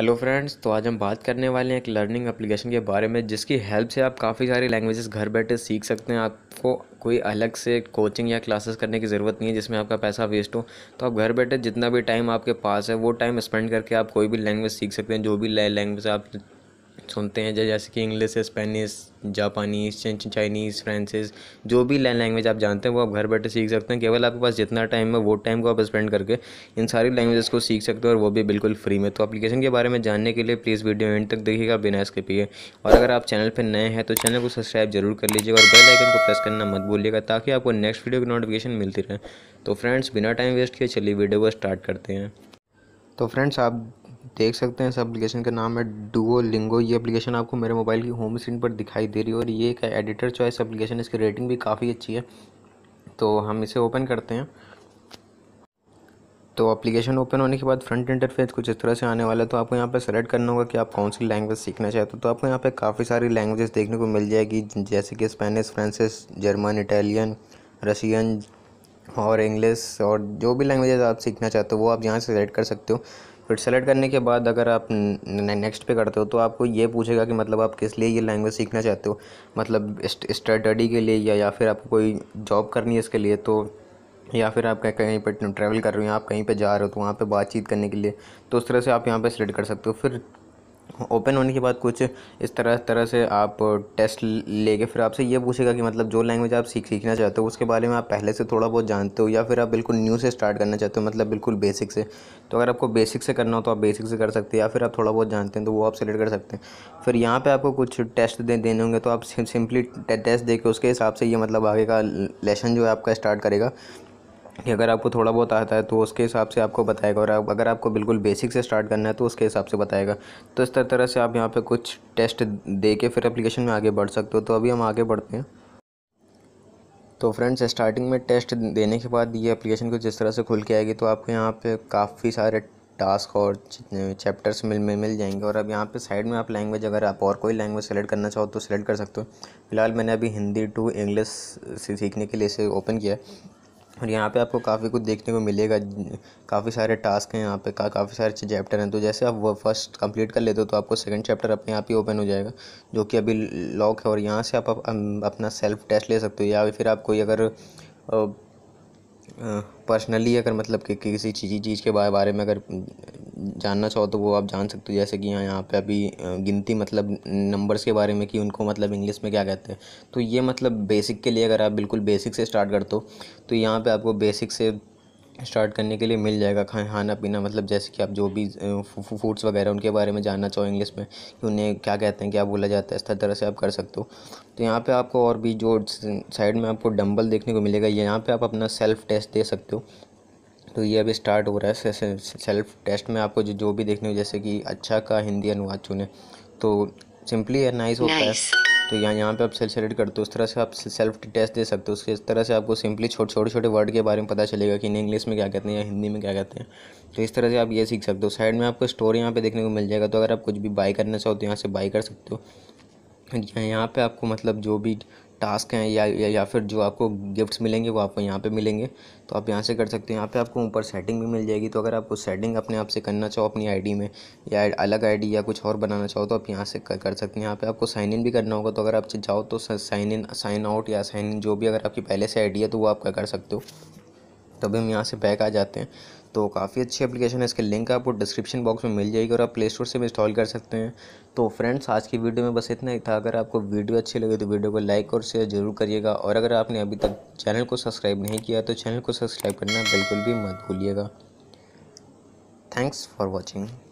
hello friends तो आज हम बात करने वाले हैं एक लर्निंग एप्लीकेशन के बारे में जिसकी हेल्प से आप काफ़ी सारी लैंग्वेजेस घर बैठे सीख सकते हैं आपको कोई अलग से कोचिंग या क्लासेस करने की ज़रूरत नहीं है जिसमें आपका पैसा वेस्ट हो तो आप घर बैठे जितना भी टाइम आपके पास है वो टाइम स्पेंड करके आप कोई भी लैंग्वेज सीख सकते हैं जो भी लैंग्वेज आप सुनते हैं जैसे कि इंग्लिश स्पेनिश जापानी चाइनीज़ फ्रेंसिस जो भी लैंड लैंग्वेज आप जानते हैं वो आप घर बैठे सीख सकते हैं केवल आपके पास जितना टाइम है वो टाइम को आप स्पेंड करके इन सारी लैंग्वेजेस को सीख सकते हो और वो भी बिल्कुल फ्री में तो एप्लीकेशन के बारे में जानने के लिए प्लीज़ वीडियो एंड तक देखिएगा बिना इसके पिए और अगर आप चैनल पर नए हैं तो चैनल को सब्सक्राइब जरूर कर लीजिएगा और बेल आइकन को प्रेस करना मत भूलिएगा ताकि आपको नेक्स्ट वीडियो की नोटिफिकेशन मिलती रहे तो फ्रेंड्स बिना टाइम वेस्ट किए चलिए वीडियो को स्टार्ट करते हैं तो फ्रेंड्स आप देख सकते हैं इस एप्लीकेशन का नाम है डुओ लिंगो ये एप्लीकेशन आपको मेरे मोबाइल की होम स्क्रीन पर दिखाई दे रही है और ये एक एडिटर चॉइस एप्लीकेशन इसकी रेटिंग भी काफ़ी अच्छी है तो हम इसे ओपन करते हैं तो एप्लीकेशन ओपन होने के बाद फ्रंट इंटरफेस कुछ इस तरह से आने वाला है तो आपको यहाँ पर सेलेक्ट करना होगा कि आप कौन सी लैंग्वेज सीखना चाहते हो तो आपको यहाँ पर काफ़ी सारी लैंग्वेजेस देखने को मिल जाएगी जैसे कि Spanish French German Italian Russian और इंग्लिस और जो भी लैंग्वेजेस आप सीखना चाहते हो वो आप यहाँ से सेलेक्ट कर सकते हो फिर सेलेक्ट करने के बाद अगर आप नेक्स्ट पे करते हो तो आपको ये पूछेगा कि मतलब आप किस लिए ये लैंग्वेज सीखना चाहते हो मतलब स्टडी के लिए या या फिर आपको कोई जॉब करनी है इसके लिए तो या फिर आप कहीं पर ट्रैवल कर रहे हो या आप कहीं पर जा रहे हो तो वहाँ पर बातचीत करने के लिए तो उस तरह से आप यहाँ पर सेलेक्ट कर सकते हो फिर ओपन होने के बाद कुछ इस तरह तरह से आप टेस्ट लेके फिर आपसे ये पूछेगा कि मतलब जो लैंग्वेज आप सीख सीखना चाहते हो उसके बारे में आप पहले से थोड़ा बहुत जानते हो या फिर आप बिल्कुल न्यू से स्टार्ट करना चाहते हो मतलब बिल्कुल बेसिक से तो अगर आपको बेसिक से करना हो तो आप बेसिक से कर सकते हैं या फिर आप थोड़ा बहुत जानते हैं तो वो आप सेलेक्ट कर सकते हैं फिर यहाँ पर आपको कुछ टेस्ट दे देने होंगे तो आप सिंपली टेस्ट दे के उसके हिसाब से ये मतलब आगे का लेसन जो है आपका स्टार्ट करेगा कि अगर आपको थोड़ा बहुत आता है तो उसके हिसाब से आपको बताएगा और अगर आपको बिल्कुल बेसिक से स्टार्ट करना है तो उसके हिसाब से बताएगा तो इस तरह से आप यहाँ पे कुछ टेस्ट दे के फिर एप्लीकेशन में आगे बढ़ सकते हो तो अभी हम आगे बढ़ते हैं तो फ्रेंड्स स्टार्टिंग में टेस्ट देने के बाद ये एप्लीकेशन कुछ जिस तरह से खुल के आएगी तो आपको यहाँ पे काफ़ी सारे टास्क और चैप्टर्स मिल में मिल जाएंगे और अब यहाँ पे साइड में आप लैंग्वेज अगर आप और कोई लैंग्वेज सेलेक्ट करना चाहो तो सेलेक्ट कर सकते हो फिलहाल मैंने अभी हिंदी टू इंग्लिश सीखने के लिए इसे ओपन किया है और यहाँ पे आपको काफ़ी कुछ देखने को मिलेगा काफ़ी सारे टास्क हैं यहाँ पे का काफ़ी सारे चैप्टर हैं तो जैसे आप वो फर्स्ट कंप्लीट कर लेते हो तो आपको सेकंड चैप्टर अपने आप ही ओपन हो जाएगा जो कि अभी लॉक है और यहाँ से आप अपना सेल्फ टेस्ट ले सकते हो या फिर आप कोई अगर पर्सनली अगर मतलब कि किसी चीज़ चीज़ के बारे में अगर जानना चाहो तो वो आप जान सकते हो जैसे कि यहाँ पे अभी गिनती मतलब नंबर्स के बारे में कि उनको मतलब इंग्लिश में क्या कहते हैं तो ये मतलब बेसिक के लिए अगर आप बिल्कुल बेसिक से स्टार्ट करते हो तो यहाँ पे आपको बेसिक से स्टार्ट करने के लिए मिल जाएगा खाना पीना मतलब जैसे कि आप जो भी फूड्स वगैरह उनके बारे में जानना चाहो इंग्लिश में कि उन्हें क्या कहते हैं क्या बोला जाता है इस तरह से आप कर सकते हो तो यहाँ पे आपको और भी जो साइड में आपको डंबल देखने को मिलेगा यहाँ पे आप अपना सेल्फ टेस्ट दे सकते हो तो ये अभी स्टार्ट हो रहा है से, सेल्फ टेस्ट में आपको जो जो भी देखने हो जैसे कि अच्छा का हिंदी अनुवाद चुने तो सिंपली या नाइस होता है तो यहाँ यहाँ पे आप सेल सेलेक्ट करते हो उस तरह से आप सेल्फ टेस्ट दे सकते हो उसके इस तरह से आपको सिंपली छोटे छोटे छोटे वर्ड के बारे में पता चलेगा कि इन्हें इंग्लिश में क्या कहते हैं या हिंदी में क्या कहते हैं तो इस तरह से आप ये सीख सकते हो साइड में आपको स्टोर यहाँ पे देखने को मिल जाएगा तो अगर आप कुछ भी बाई करना चाहो तो यहाँ से बाई कर सकते हो यहाँ पे आपको मतलब जो भी टास्क हैं या या, या फिर जो आपको गिफ्ट्स मिलेंगे वो आपको यहाँ पे मिलेंगे तो आप यहाँ से कर सकते हैं यहाँ पे आपको ऊपर सेटिंग भी मिल जाएगी तो अगर आपको सेटिंग अपने आप से करना चाहो अपनी आईडी में या अलग आईडी या कुछ और बनाना चाहो तो आप यहाँ से कर, सकते हैं यहाँ पे आपको साइन इन भी करना होगा तो अगर आप जाओ तो साइन इन साइन आउट या साइन इन जो भी अगर आपकी पहले से आईडी है तो वो आप कर सकते हो तभी हम यहाँ से बैक आ जाते हैं तो काफ़ी अच्छी एप्लीकेशन है इसके लिंक आपको डिस्क्रिप्शन बॉक्स में मिल जाएगी और आप प्ले स्टोर से भी इंस्टॉल कर सकते हैं तो फ्रेंड्स आज की वीडियो में बस इतना ही था अगर आपको वीडियो अच्छी लगे तो वीडियो को लाइक और शेयर जरूर करिएगा और अगर आपने अभी तक चैनल को सब्सक्राइब नहीं किया तो चैनल को सब्सक्राइब करना बिल्कुल भी मत भूलिएगा थैंक्स फॉर वॉचिंग